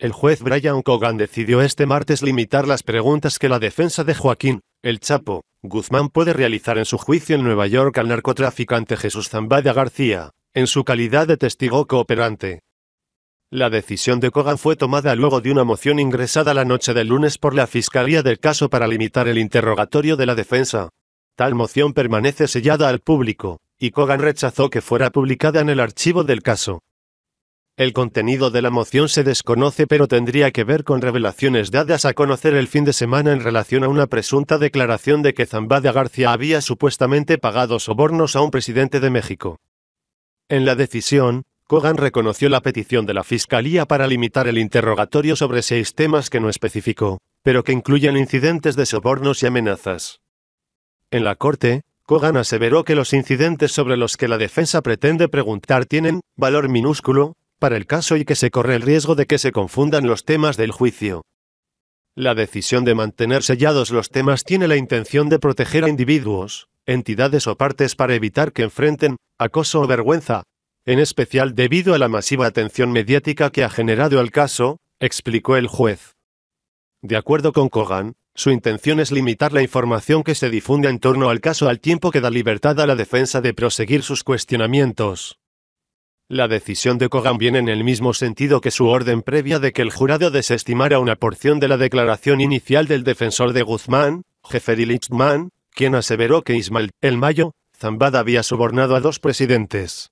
El juez Brian Cogan decidió este martes limitar las preguntas que la defensa de Joaquín, el Chapo, Guzmán puede realizar en su juicio en Nueva York al narcotraficante Jesús Zambada García, en su calidad de testigo cooperante. La decisión de Cogan fue tomada luego de una moción ingresada la noche del lunes por la Fiscalía del caso para limitar el interrogatorio de la defensa. Tal moción permanece sellada al público, y Cogan rechazó que fuera publicada en el archivo del caso. El contenido de la moción se desconoce pero tendría que ver con revelaciones dadas a conocer el fin de semana en relación a una presunta declaración de que Zambada García había supuestamente pagado sobornos a un presidente de México. En la decisión, Kogan reconoció la petición de la Fiscalía para limitar el interrogatorio sobre seis temas que no especificó, pero que incluyen incidentes de sobornos y amenazas. En la Corte, Kogan aseveró que los incidentes sobre los que la defensa pretende preguntar tienen valor minúsculo, para el caso y que se corre el riesgo de que se confundan los temas del juicio. La decisión de mantener sellados los temas tiene la intención de proteger a individuos, entidades o partes para evitar que enfrenten acoso o vergüenza, en especial debido a la masiva atención mediática que ha generado el caso, explicó el juez. De acuerdo con Kogan, su intención es limitar la información que se difunda en torno al caso al tiempo que da libertad a la defensa de proseguir sus cuestionamientos. La decisión de Kogan viene en el mismo sentido que su orden previa de que el jurado desestimara una porción de la declaración inicial del defensor de Guzmán, Jeffrey Lichtman, quien aseveró que Ismael, el Mayo, Zambada había sobornado a dos presidentes.